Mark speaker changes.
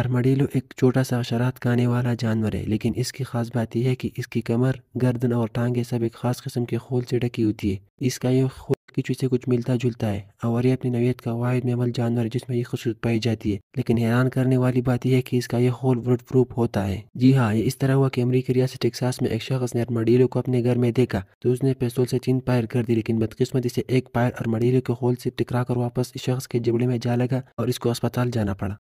Speaker 1: अरमडीलो एक छोटा सा शरात खाने वाला जानवर है लेकिन इसकी खास बात यह है कि इसकी कमर गर्दन और टांगे सब एक खास किस्म के खोल से ढकी होती है इसका यह खोल किचू से कुछ मिलता जुलता है और यह अपनी नवीयत का वाहिद मेमल जानवर है जिसमें ये खसूस पाई जाती है लेकिन हैरान करने वाली बात यह है कि इसका यह खोल ब्लड प्रूफ होता है जी हाँ ये इस तरह हुआ कि अमरीकी रियासत टेक्सास में एक शख्स ने अरमडीलो को अपने घर में देखा तो उसने पिस्तौल से तीन पायर कर दी लेकिन बदकिस्मती इसे एक पायर अरमडीलो के खोल से टकरा कर वापस इस शख्स के जबड़े में जा लगा और इसको अस्पताल जाना पड़ा